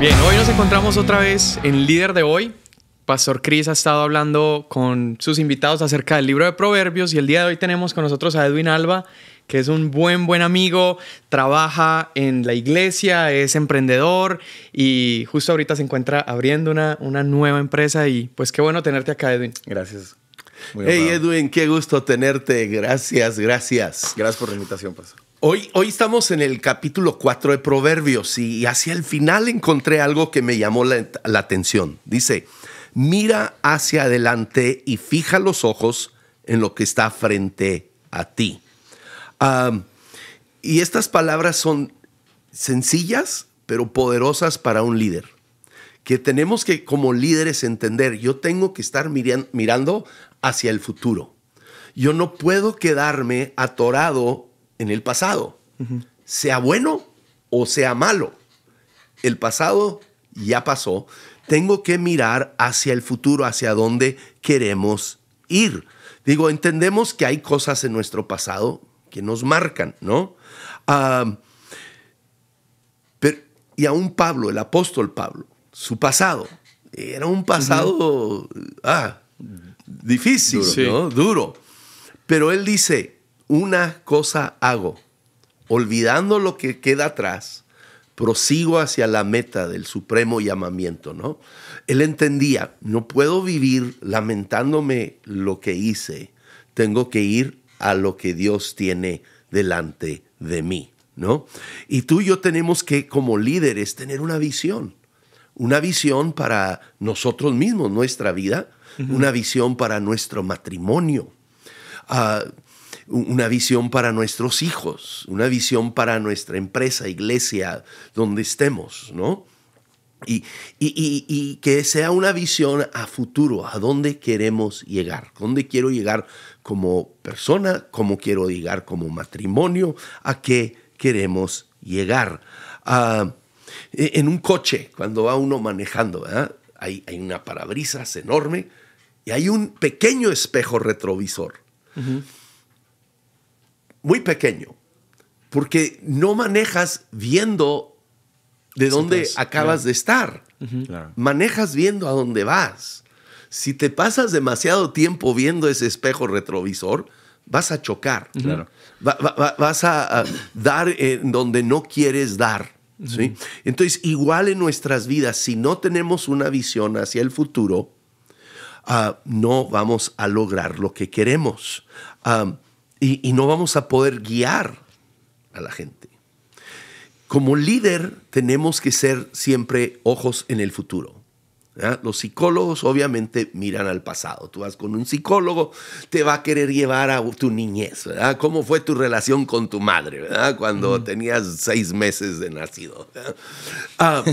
Bien, hoy nos encontramos otra vez en Líder de Hoy. Pastor Cris ha estado hablando con sus invitados acerca del libro de Proverbios y el día de hoy tenemos con nosotros a Edwin Alba, que es un buen, buen amigo, trabaja en la iglesia, es emprendedor y justo ahorita se encuentra abriendo una, una nueva empresa y pues qué bueno tenerte acá, Edwin. Gracias. hey, Edwin, qué gusto tenerte. Gracias, gracias. Gracias por la invitación, Pastor. Hoy, hoy, estamos en el capítulo 4 de Proverbios y hacia el final encontré algo que me llamó la, atención. Dice, mira hacia adelante y fija los ojos en lo que está frente a ti. y estas palabras son sencillas, pero poderosas para un líder. Que tenemos que como líderes entender, yo tengo que estar mirando hacia el futuro. Yo no puedo quedarme atorado en el pasado, sea bueno o sea malo. El pasado ya pasó. Tengo que mirar hacia el futuro, hacia dónde queremos ir. Digo, entendemos que hay cosas en nuestro pasado que nos marcan, ¿no? Y a y aún Pablo, el apóstol Pablo, su pasado, era un pasado ah, difícil, Duro. Pero él dice, una cosa hago, olvidando lo que queda atrás, prosigo hacia la meta del supremo llamamiento, ¿no? Él entendía, no puedo vivir lamentándome lo que hice, tengo que ir a lo que Dios tiene delante de mí, ¿no? Y tú y yo tenemos que como líderes tener una visión, una visión para nosotros mismos, nuestra vida, una visión para nuestro matrimonio. Ah, una visión para nuestros hijos, una visión para nuestra empresa, iglesia, donde estemos, ¿no? Y, que sea una visión a futuro, a dónde queremos llegar, dónde quiero llegar como persona, cómo quiero llegar como matrimonio, a qué queremos llegar. Ah, e, en un coche, cuando va uno manejando, hay, una parabrisas enorme y hay un pequeño espejo retrovisor muy pequeño, porque no manejas viendo de dónde pues, acabas de estar. Manejas viendo a dónde vas. Si te pasas demasiado tiempo viendo ese espejo retrovisor, vas a chocar. vas a, dar en donde no quieres dar. Entonces, igual en nuestras vidas, si no tenemos una visión hacia el futuro, ah, no vamos a lograr lo que queremos. Ah, y, no vamos a poder guiar a la gente. Como líder tenemos que ser siempre ojos en el futuro. Los psicólogos obviamente miran al pasado. Tú vas con un psicólogo, te va a querer llevar a tu niñez, ¿Cómo fue tu relación con tu madre, Cuando tenías seis meses de nacido. Ah,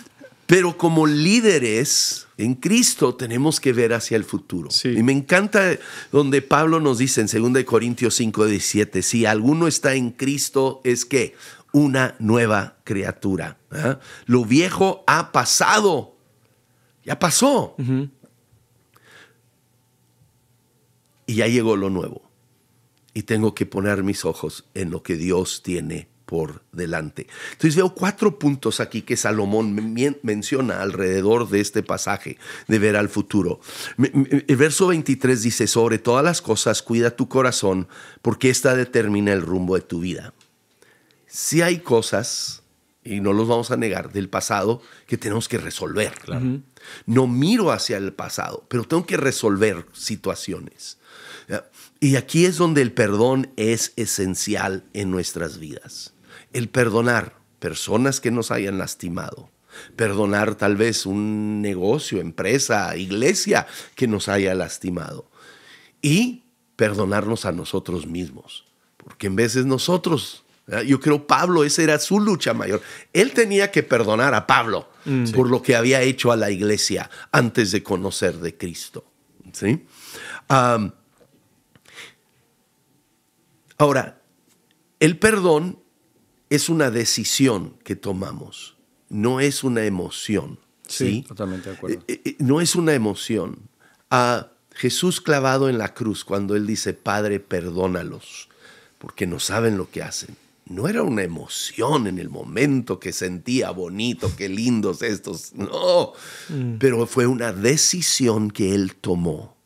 pero como líderes, en Cristo tenemos que ver hacia el futuro. Y me encanta donde Pablo nos dice en 2 Corintios 5, 17, si alguno está en Cristo es que una nueva criatura. ¿ah? Lo viejo ha pasado. Ya pasó. Y ya llegó lo nuevo. Y tengo que poner mis ojos en lo que Dios tiene por delante. Entonces veo cuatro puntos aquí que Salomón menciona alrededor de este pasaje de ver al futuro. El verso 23 dice, sobre todas las cosas cuida tu corazón porque esta determina el rumbo de tu vida. Si hay cosas, y no los vamos a negar, del pasado que tenemos que resolver. Claro. No miro hacia el pasado, pero tengo que resolver situaciones. Y aquí es donde el perdón es esencial en nuestras vidas el perdonar personas que nos hayan lastimado, perdonar tal vez un negocio, empresa, iglesia que nos haya lastimado y perdonarnos a nosotros mismos, porque en veces nosotros, yo creo Pablo, esa era su lucha mayor, él tenía que perdonar a Pablo mm. por lo que había hecho a la iglesia antes de conocer de Cristo. ¿sí? ahora, el perdón es una decisión que tomamos, no es una emoción. Sí, totalmente de acuerdo. Eh, eh, no es una emoción. A Jesús clavado en la cruz, cuando él dice, Padre, perdónalos, porque no saben lo que hacen. No era una emoción en el momento que sentía bonito, qué lindos estos, no, mm. pero fue una decisión que él tomó.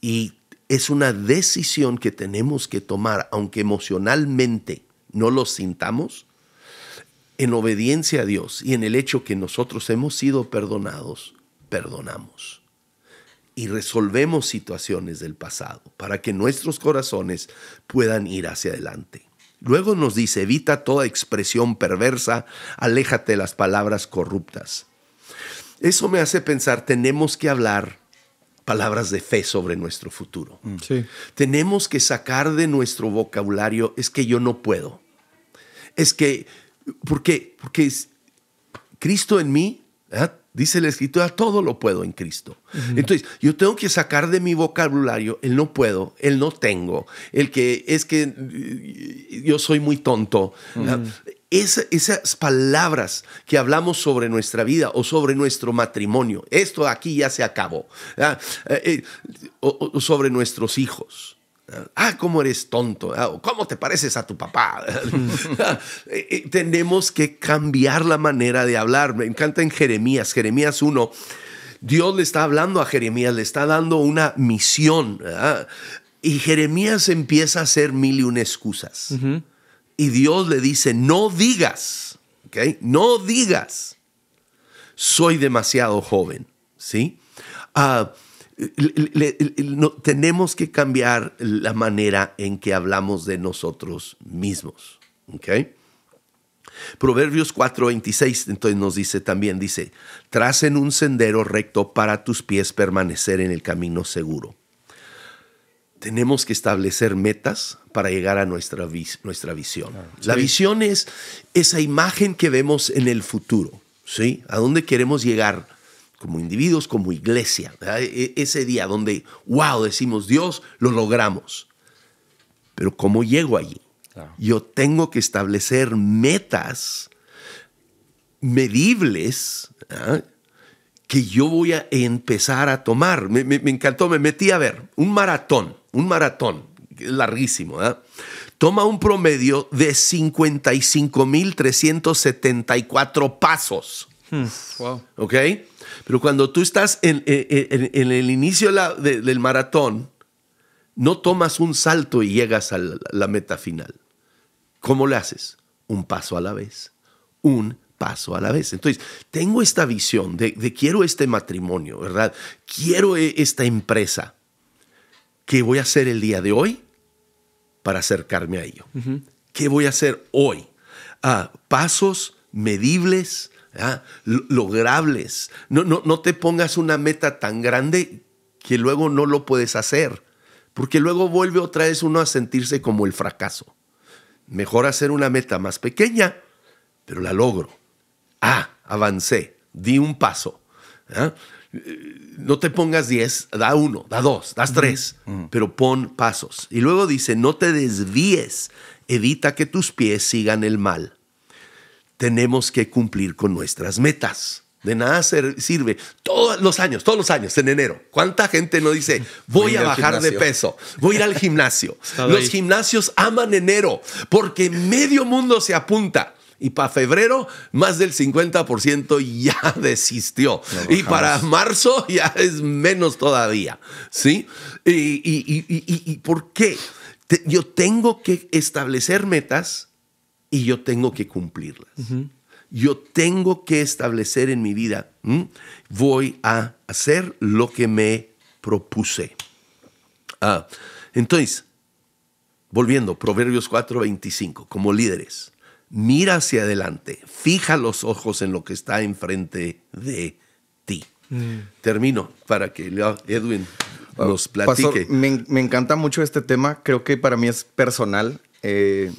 Y es una decisión que tenemos que tomar, aunque emocionalmente no los sintamos, en obediencia a Dios y en el hecho que nosotros hemos sido perdonados, perdonamos y resolvemos situaciones del pasado para que nuestros corazones puedan ir hacia adelante. Luego nos dice, evita toda expresión perversa, aléjate de las palabras corruptas. Eso me hace pensar, tenemos que hablar palabras de fe sobre nuestro futuro. Mm. Tenemos que sacar de nuestro vocabulario, es que yo no puedo. Es que, ¿por qué? Porque es Cristo en mí, dice la escritura, todo lo puedo en Cristo. Entonces, yo tengo que sacar de mi vocabulario el no puedo, el no tengo, el que es que eh, yo soy muy tonto esas palabras que hablamos sobre nuestra vida o sobre nuestro matrimonio, esto aquí ya se acabó, eh, eh, o, sobre nuestros hijos. Ah, cómo eres tonto, cómo te pareces a tu papá. Eh, tenemos que cambiar la manera de hablar. Me encanta en Jeremías, Jeremías 1. Dios le está hablando a Jeremías, le está dando una misión. Y Jeremías empieza a hacer mil y una excusas y Dios le dice, no digas, No digas, soy demasiado joven, ¿sí? Ah, tenemos que cambiar la manera en que hablamos de nosotros mismos, ¿ok? Proverbios 4:26 entonces nos dice también, dice, tracen un sendero recto para tus pies permanecer en el camino seguro tenemos que establecer metas para llegar a nuestra, nuestra visión. La visión es esa imagen que vemos en el futuro, ¿sí? ¿A dónde queremos llegar como individuos, como iglesia? E, e, ese día donde, wow, decimos, Dios, lo logramos. Pero ¿cómo llego allí? Yo tengo que establecer metas medibles ¿ah? que yo voy a empezar a tomar. Me, me, encantó, me metí a ver un maratón, un maratón larguísimo. Toma un promedio de 55.374 pasos. Hmm, wow. ¿Ok? Pero cuando tú estás en, el inicio del maratón, no tomas un salto y llegas a la, meta final. ¿Cómo lo haces? Un paso a la vez, un paso a la vez. Entonces, tengo esta visión de, quiero este matrimonio, ¿verdad? Quiero e, esta empresa. ¿Qué voy a hacer el día de hoy para acercarme a ello? ¿Qué voy a hacer hoy? Ah, pasos medibles, ¿ah? logrables. No, no, no te pongas una meta tan grande que luego no lo puedes hacer, porque luego vuelve otra vez uno a sentirse como el fracaso. Mejor hacer una meta más pequeña, pero la logro ah, avancé, di un paso. No te pongas 10, da uno, da dos, das tres, pero pon pasos. Y luego dice, no te desvíes, evita que tus pies sigan el mal. Tenemos que cumplir con nuestras metas. De nada sirve. Todos los años, todos los años, en enero. ¿Cuánta gente no dice, voy, voy a bajar de peso, voy a ir al gimnasio? los gimnasios aman enero porque medio mundo se apunta y para febrero más del 50% ya desistió. Y para marzo ya es menos todavía. ¿Sí? ¿Y, por qué? yo tengo que establecer metas y yo tengo que cumplirlas. Yo tengo que establecer en mi vida, voy a hacer lo que me propuse. Ah, entonces, volviendo, Proverbios 4:25, como líderes mira hacia adelante, fija los ojos en lo que está enfrente de ti. Mm. Termino para que Edwin nos ah, platique. me, encanta mucho este tema, creo que para mí es personal. Eh,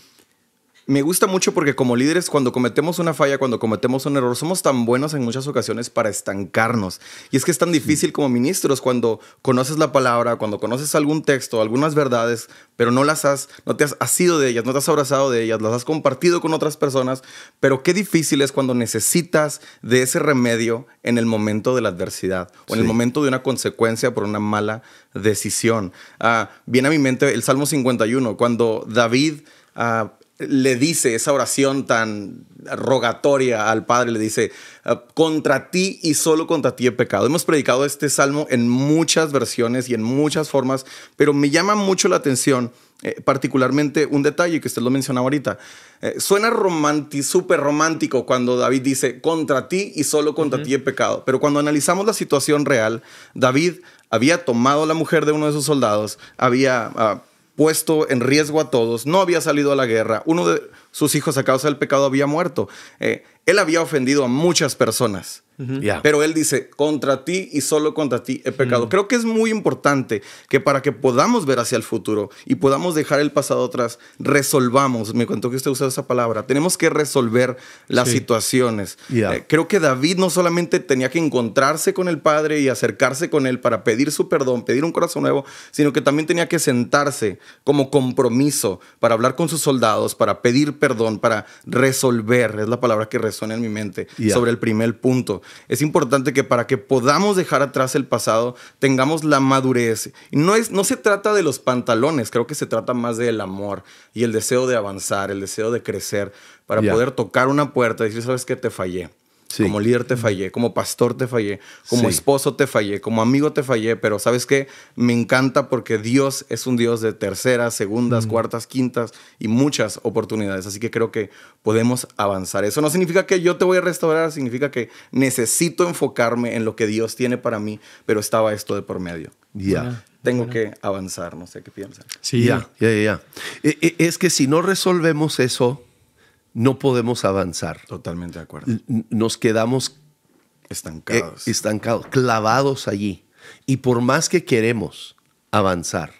me gusta mucho porque como líderes, cuando cometemos una falla, cuando cometemos un error, somos tan buenos en muchas ocasiones para estancarnos. Y es que es tan difícil como ministros cuando conoces la palabra, cuando conoces algún texto, algunas verdades, pero no las has, no te has, asido de ellas, no te has abrazado de ellas, las has compartido con otras personas. Pero qué difícil es cuando necesitas de ese remedio en el momento de la adversidad o en el momento de una consecuencia por una mala decisión. Ah, viene a mi mente el Salmo 51, cuando David... Ah, le dice esa oración tan rogatoria al Padre, le dice, ah, contra ti y solo contra ti he pecado. Hemos predicado este salmo en muchas versiones y en muchas formas, pero me llama mucho la atención, eh, particularmente un detalle que usted lo mencionaba ahorita. Eh, suena suena súper romántico cuando David dice, contra ti y solo contra ti he pecado, pero cuando analizamos la situación real, David había tomado la mujer de uno de sus soldados, había... Ah, puesto en riesgo a todos, no había salido a la guerra, uno de, sus hijos a causa del pecado había muerto. Eh, él había ofendido a muchas personas. Pero él dice, contra ti y solo contra ti he pecado. Mm. Creo que es muy importante que para que podamos ver hacia el futuro y podamos dejar el pasado atrás, resolvamos, me contó que usted usó esa palabra, tenemos que resolver las situaciones. Eh, creo que David no solamente tenía que encontrarse con el Padre y acercarse con él para pedir su perdón, pedir un corazón nuevo, sino que también tenía que sentarse como compromiso para hablar con sus soldados, para pedir perdón para resolver, es la palabra que resuena en mi mente sobre el primer punto. Es importante que para que podamos dejar atrás el pasado tengamos la madurez. No, es, no se trata de los pantalones, creo que se trata más del amor y el deseo de avanzar, el deseo de crecer para poder tocar una puerta y decir, sabes que te fallé como líder te fallé, como pastor te fallé, como esposo te fallé, como amigo te fallé, pero sabes qué, me encanta porque Dios es un Dios de terceras, segundas, mm. cuartas, quintas y muchas oportunidades. Así que creo que podemos avanzar. Eso no significa que yo te voy a restaurar, significa que necesito enfocarme en lo que Dios tiene para mí, pero estaba esto de por medio. Ya. Tengo que avanzar, no sé qué piensan. Sí, ya, ya, ya. E, e, es que si no resolvemos eso, no podemos avanzar. Totalmente de acuerdo. Nos quedamos eh, estancados. estancados, clavados allí. Y por más que queremos avanzar,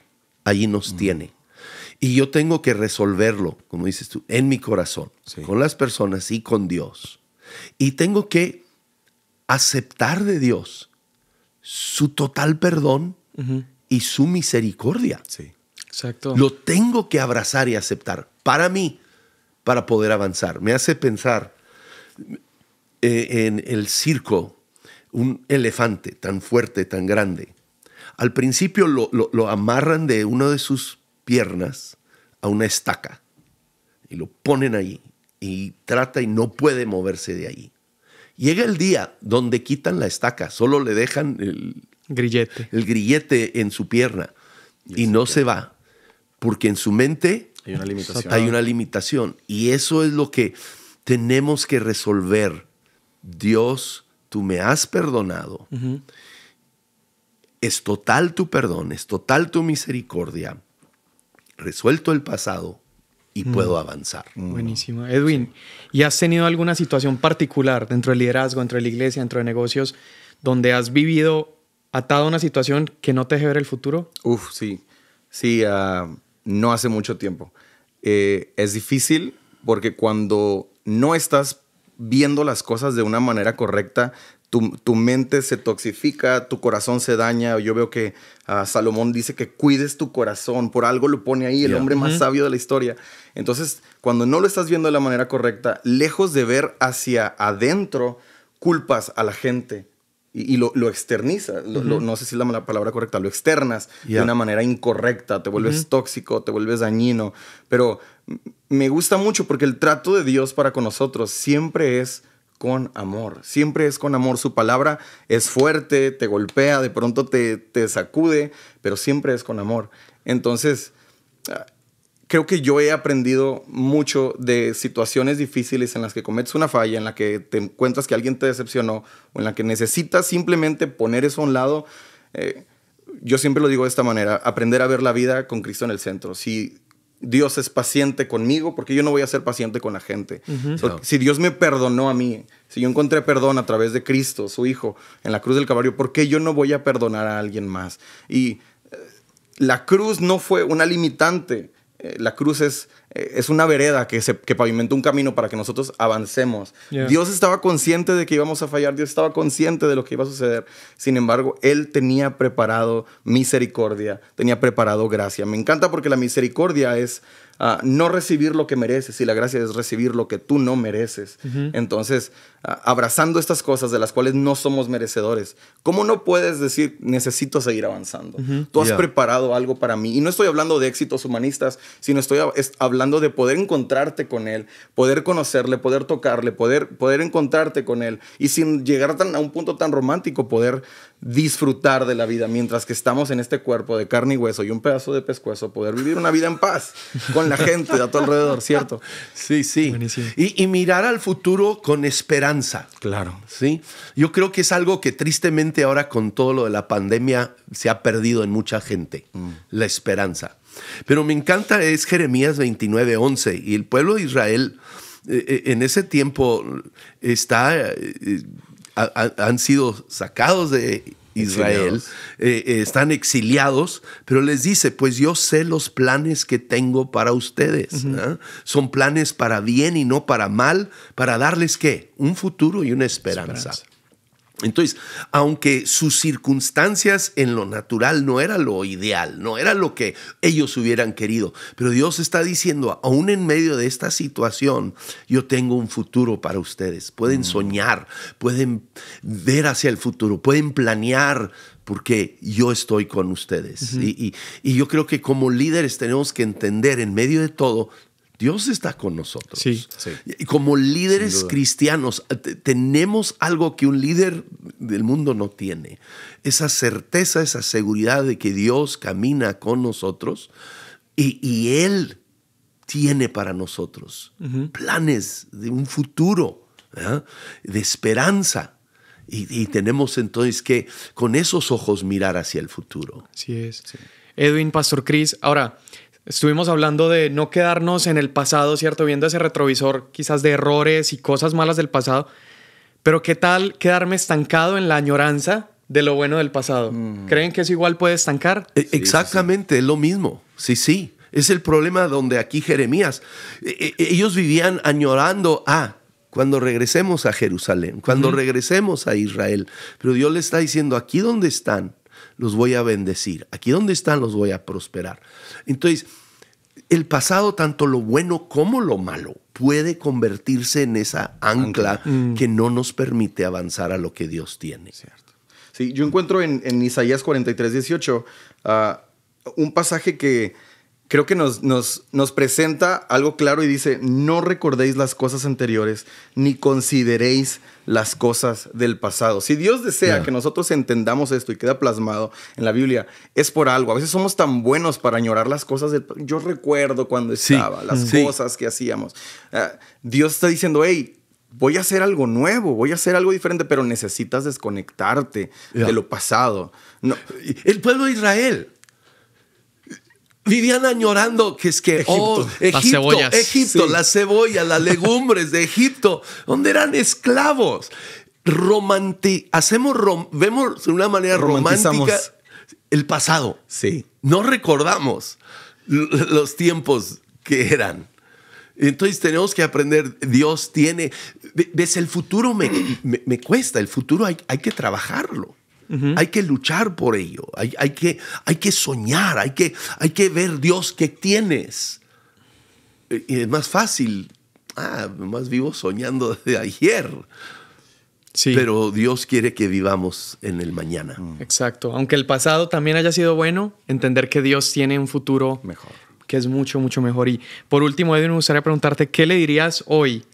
allí nos tiene. Y yo tengo que resolverlo, como dices tú, en mi corazón, con las personas y con Dios. Y tengo que aceptar de Dios su total perdón y su misericordia. Sí. Exacto. Lo tengo que abrazar y aceptar. Para mí, para poder avanzar. Me hace pensar eh, en el circo, un elefante tan fuerte, tan grande. Al principio lo, amarran de una de sus piernas a una estaca y lo ponen ahí y trata y no puede moverse de ahí. Llega el día donde quitan la estaca, solo le dejan el grillete, el grillete en su pierna y no se va, porque en su mente hay una limitación. Hay una limitación. Y eso es lo que tenemos que resolver. Dios, tú me has perdonado. Es total tu perdón, es total tu misericordia. Resuelto el pasado y puedo avanzar. Buenísimo. Edwin, ¿y has tenido alguna situación particular dentro del liderazgo, dentro de la iglesia, dentro de negocios, donde has vivido atado a una situación que no te deje ver el futuro? Uf, sí. Sí, ah, no hace mucho tiempo. Eh, es difícil porque cuando no estás viendo las cosas de una manera correcta, tu, mente se toxifica, tu corazón se daña. Yo veo que ah, Salomón dice que cuides tu corazón, por algo lo pone ahí, el hombre más sabio de la historia. Entonces, cuando no lo estás viendo de la manera correcta, lejos de ver hacia adentro, culpas a la gente y, lo, externiza. no sé si es la, palabra correcta, lo externas de una manera incorrecta, te vuelves tóxico, te vuelves dañino, pero me gusta mucho porque el trato de Dios para con nosotros siempre es con amor, siempre es con amor, su palabra es fuerte, te golpea, de pronto te, te sacude, pero siempre es con amor. Entonces, creo que yo he aprendido mucho de situaciones difíciles en las que cometes una falla, en la que te encuentras que alguien te decepcionó o en la que necesitas simplemente poner eso a un lado. Eh, yo siempre lo digo de esta manera, aprender a ver la vida con Cristo en el centro. Si Dios es paciente conmigo, porque yo no voy a ser paciente con la gente. Si Dios me perdonó a mí, si yo encontré perdón a través de Cristo, su Hijo, en la cruz del caballo, ¿por qué yo no voy a perdonar a alguien más? Y eh, la cruz no fue una limitante eh, la cruz es, eh, es una vereda que, se, que pavimentó un camino para que nosotros avancemos. Dios estaba consciente de que íbamos a fallar, Dios estaba consciente de lo que iba a suceder. Sin embargo, Él tenía preparado misericordia, tenía preparado gracia. Me encanta porque la misericordia es no recibir lo que mereces y la gracia es recibir lo que tú no mereces. Entonces, abrazando estas cosas de las cuales no somos merecedores, ¿cómo no puedes decir necesito seguir avanzando? Tú has preparado algo para mí y no estoy hablando de éxitos humanistas, sino estoy hablando de poder encontrarte con él, poder conocerle, poder tocarle, poder, poder encontrarte con él y sin llegar tan, a un punto tan romántico, poder disfrutar de la vida mientras que estamos en este cuerpo de carne y hueso y un pedazo de pescuezo, poder vivir una vida en paz con la gente de a tu alrededor, ¿cierto? Sí, sí. Y, y, mirar al futuro con esperanza. Claro. Sí. Yo creo que es algo que tristemente ahora con todo lo de la pandemia se ha perdido en mucha gente, mm. la esperanza. Pero me encanta es Jeremías 29, 11 y el pueblo de Israel eh, eh, en ese tiempo está eh, han sido sacados de Israel, eh, eh, están exiliados, pero les dice, pues yo sé los planes que tengo para ustedes. ¿ah? Son planes para bien y no para mal, para darles qué? Un futuro y una esperanza. Entonces, aunque sus circunstancias en lo natural no era lo ideal, no era lo que ellos hubieran querido, pero Dios está diciendo, aún en medio de esta situación, yo tengo un futuro para ustedes. Pueden mm. soñar, pueden ver hacia el futuro, pueden planear porque yo estoy con ustedes. y yo creo que como líderes tenemos que entender en medio de todo Dios está con nosotros. Sí, Y como líderes cristianos, tenemos algo que un líder del mundo no tiene. Esa certeza, esa seguridad de que Dios camina con nosotros y, Él tiene para nosotros planes de un futuro, de esperanza. Y, tenemos entonces que con esos ojos mirar hacia el futuro. Así es. Edwin, Pastor Cris, ahora... Estuvimos hablando de no quedarnos en el pasado, ¿cierto? Viendo ese retrovisor quizás de errores y cosas malas del pasado, pero ¿qué tal quedarme estancado en la añoranza de lo bueno del pasado? Mm. ¿Creen que eso igual puede estancar? E, exactamente, es lo mismo, sí, sí. Es el problema donde aquí Jeremías, e, e, ellos vivían añorando a cuando regresemos a Jerusalén, cuando regresemos a Israel. Pero Dios le está diciendo, aquí donde están, los voy a bendecir. Aquí donde están los voy a prosperar. Entonces, el pasado, tanto lo bueno como lo malo, puede convertirse en esa ancla, mm. que no nos permite avanzar a lo que Dios tiene. Cierto. Sí, yo encuentro en, en Isaías 43, 18 ah, un pasaje que creo que nos, nos, nos presenta algo claro y dice, no recordéis las cosas anteriores, ni consideréis las cosas del pasado. Si Dios desea que nosotros entendamos esto y queda plasmado en la Biblia, es por algo. A veces somos tan buenos para añorar las cosas. Del... Yo recuerdo cuando estaba, las cosas que hacíamos. Ah, Dios está diciendo, hey, voy a hacer algo nuevo, voy a hacer algo diferente, pero necesitas desconectarte de lo pasado. No. El pueblo de Israel Vivían añorando que es que Egipto, oh, la Egipto, las Egipto, legumbres de Egipto, donde eran esclavos. hacemos vemos de una manera romántica el pasado. Sí. No recordamos los tiempos que eran. Entonces tenemos que aprender, Dios tiene, ves, el futuro me, cuesta, el futuro hay que trabajarlo. Hay que luchar por ello, hay, que, hay que soñar, hay que, hay que ver Dios que tienes. E, y es más fácil, ah, más vivo soñando desde ayer. Sí. Pero Dios quiere que vivamos en el mañana. Mm. Exacto. Aunque el pasado también haya sido bueno, entender que Dios tiene un futuro mejor. Que es mucho, mucho mejor. Y por último, Edwin, me gustaría preguntarte, ¿qué le dirías hoy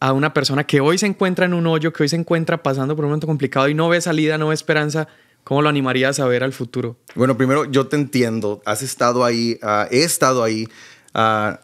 a una persona que hoy se encuentra en un hoyo, que hoy se encuentra pasando por un momento complicado y no ve salida, no ve esperanza, ¿cómo lo animarías a ver al futuro? Bueno, primero yo te entiendo, has estado ahí, ah, he estado ahí. Ah,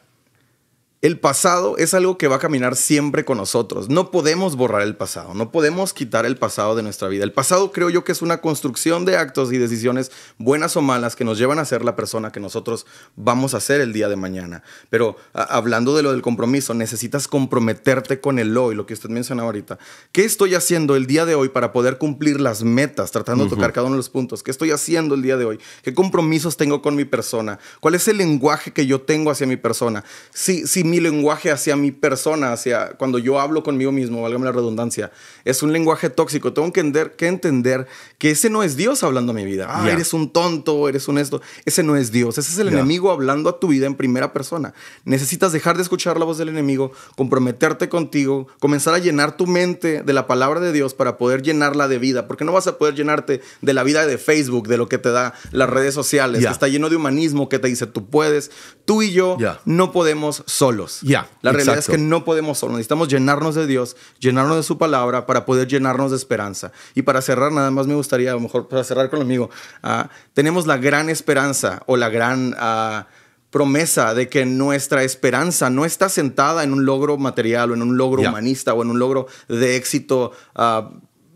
el pasado es algo que va a caminar siempre con nosotros. No podemos borrar el pasado, no podemos quitar el pasado de nuestra vida. El pasado creo yo que es una construcción de actos y decisiones buenas o malas que nos llevan a ser la persona que nosotros vamos a ser el día de mañana. Pero hablando de lo del compromiso, necesitas comprometerte con el hoy, lo que usted menciona ahorita. ¿Qué estoy haciendo el día de hoy para poder cumplir las metas, tratando de tocar cada uno de los puntos? ¿Qué estoy haciendo el día de hoy? ¿Qué compromisos tengo con mi persona? ¿Cuál es el lenguaje que yo tengo hacia mi persona? Si, si mi lenguaje hacia mi persona, hacia cuando yo hablo conmigo mismo, valga la redundancia, es un lenguaje tóxico. Tengo que entender que, entender que ese no es Dios hablando a mi vida. Ah, eres un tonto, eres un esto. Ese no es Dios. Ese es el enemigo hablando a tu vida en primera persona. Necesitas dejar de escuchar la voz del enemigo, comprometerte contigo, comenzar a llenar tu mente de la palabra de Dios para poder llenarla de vida, porque no vas a poder llenarte de la vida de Facebook, de lo que te da las redes sociales, que está lleno de humanismo, que te dice tú puedes. Tú y yo no podemos solo. Ya. la realidad es que no podemos solo. Necesitamos llenarnos de Dios, llenarnos de su palabra para poder llenarnos de esperanza. Y para cerrar, nada más me gustaría, a lo mejor para cerrar con conmigo, uh, ah, tenemos la gran esperanza o la gran... Ah, promesa de que nuestra esperanza no está sentada en un logro material o en un logro humanista o en un logro de éxito ah,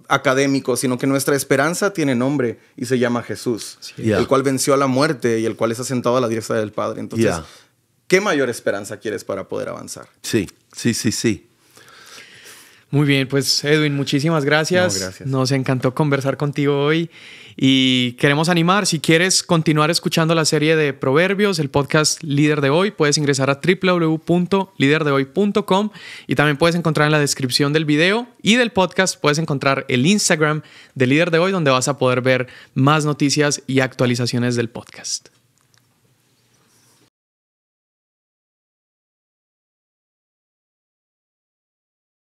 académico, sino que nuestra esperanza tiene nombre y se llama Jesús, el cual venció a la muerte y el cual es sentado a la diestra del Padre. Entonces, ¿Qué mayor esperanza quieres para poder avanzar? Sí, sí, sí, sí. Muy bien, pues Edwin, muchísimas gracias. Nos encantó conversar contigo hoy y queremos animar, si quieres continuar escuchando la serie de Proverbios, el podcast Líder de Hoy, puedes ingresar a www.liderdehoy.com y también puedes encontrar en la descripción del video y del podcast, puedes encontrar el Instagram de Líder de Hoy donde vas a poder ver más noticias y actualizaciones del podcast.